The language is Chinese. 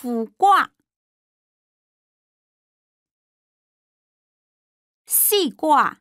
伏卦，细卦。